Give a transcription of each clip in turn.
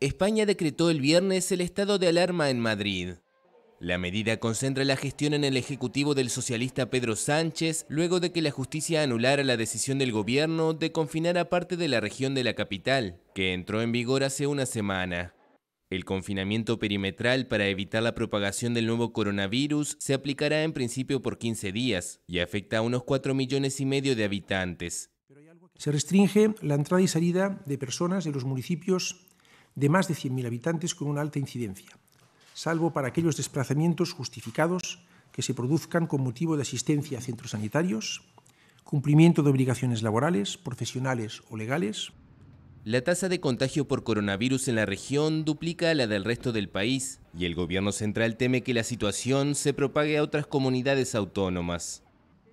España decretó el viernes el estado de alarma en Madrid. La medida concentra la gestión en el Ejecutivo del socialista Pedro Sánchez luego de que la justicia anulara la decisión del gobierno de confinar a parte de la región de la capital, que entró en vigor hace una semana. El confinamiento perimetral para evitar la propagación del nuevo coronavirus se aplicará en principio por 15 días y afecta a unos 4 millones y medio de habitantes. Se restringe la entrada y salida de personas de los municipios de más de 100.000 habitantes con una alta incidencia, salvo para aquellos desplazamientos justificados que se produzcan con motivo de asistencia a centros sanitarios, cumplimiento de obligaciones laborales, profesionales o legales. La tasa de contagio por coronavirus en la región duplica la del resto del país y el gobierno central teme que la situación se propague a otras comunidades autónomas.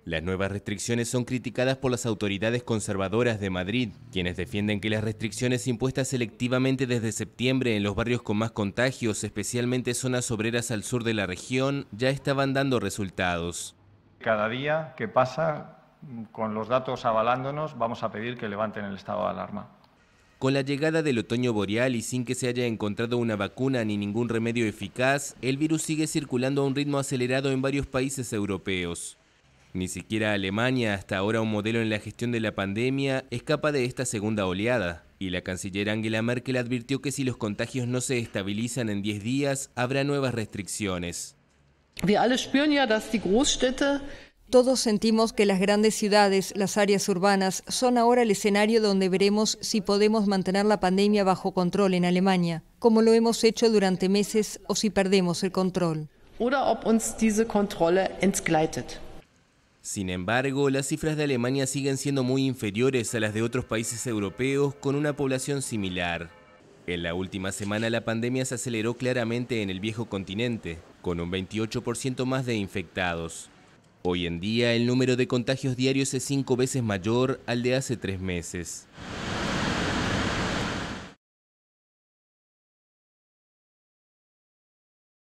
Las nuevas restricciones son criticadas por las autoridades conservadoras de Madrid, quienes defienden que las restricciones impuestas selectivamente desde septiembre en los barrios con más contagios, especialmente zonas obreras al sur de la región, ya estaban dando resultados. Cada día que pasa, con los datos avalándonos, vamos a pedir que levanten el estado de alarma. Con la llegada del otoño boreal y sin que se haya encontrado una vacuna ni ningún remedio eficaz, el virus sigue circulando a un ritmo acelerado en varios países europeos. Ni siquiera Alemania, hasta ahora un modelo en la gestión de la pandemia, escapa de esta segunda oleada. Y la canciller Angela Merkel advirtió que si los contagios no se estabilizan en 10 días, habrá nuevas restricciones. Todos sentimos que las grandes ciudades, las áreas urbanas, son ahora el escenario donde veremos si podemos mantener la pandemia bajo control en Alemania, como lo hemos hecho durante meses, o si perdemos el control. Sin embargo, las cifras de Alemania siguen siendo muy inferiores a las de otros países europeos con una población similar. En la última semana la pandemia se aceleró claramente en el viejo continente, con un 28% más de infectados. Hoy en día el número de contagios diarios es cinco veces mayor al de hace tres meses.